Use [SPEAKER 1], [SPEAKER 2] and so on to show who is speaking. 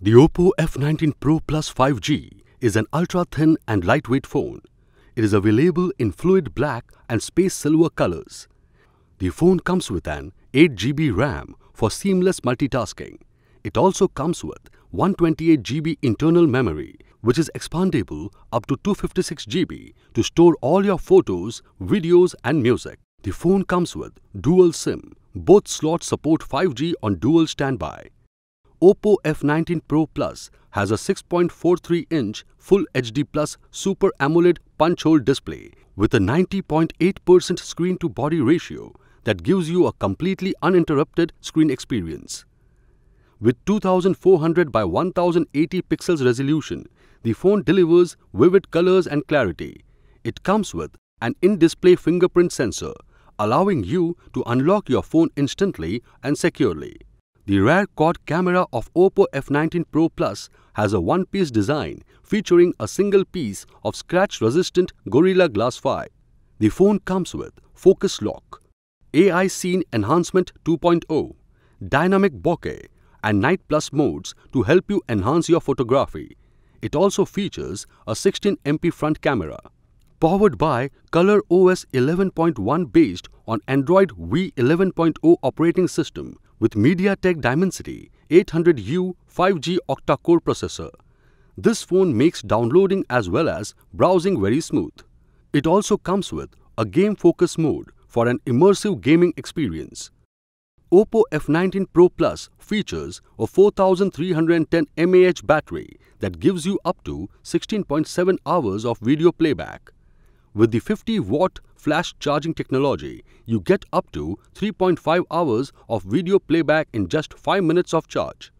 [SPEAKER 1] The Oppo F19 Pro Plus 5G is an ultra-thin and lightweight phone. It is available in fluid black and space silver colors. The phone comes with an 8GB RAM for seamless multitasking. It also comes with 128GB internal memory, which is expandable up to 256GB to store all your photos, videos and music. The phone comes with dual SIM. Both slots support 5G on dual standby. Oppo F19 Pro Plus has a 6.43-inch Full HD Plus Super AMOLED punch-hole display with a 90.8% screen-to-body ratio that gives you a completely uninterrupted screen experience. With 2400 by 1080 pixels resolution, the phone delivers vivid colors and clarity. It comes with an in-display fingerprint sensor, allowing you to unlock your phone instantly and securely. The rare quad camera of Oppo F19 Pro Plus has a one-piece design featuring a single piece of scratch-resistant Gorilla Glass 5. The phone comes with focus lock, AI Scene Enhancement 2.0, dynamic bokeh and night plus modes to help you enhance your photography. It also features a 16MP front camera. Powered by Color OS 11.1 based on Android V11.0 operating system with MediaTek Dimensity 800U 5G octa-core processor. This phone makes downloading as well as browsing very smooth. It also comes with a game focus mode for an immersive gaming experience. Oppo F19 Pro Plus features a 4310 mAh battery that gives you up to 16.7 hours of video playback. With the 50 watt flash charging technology, you get up to 3.5 hours of video playback in just 5 minutes of charge.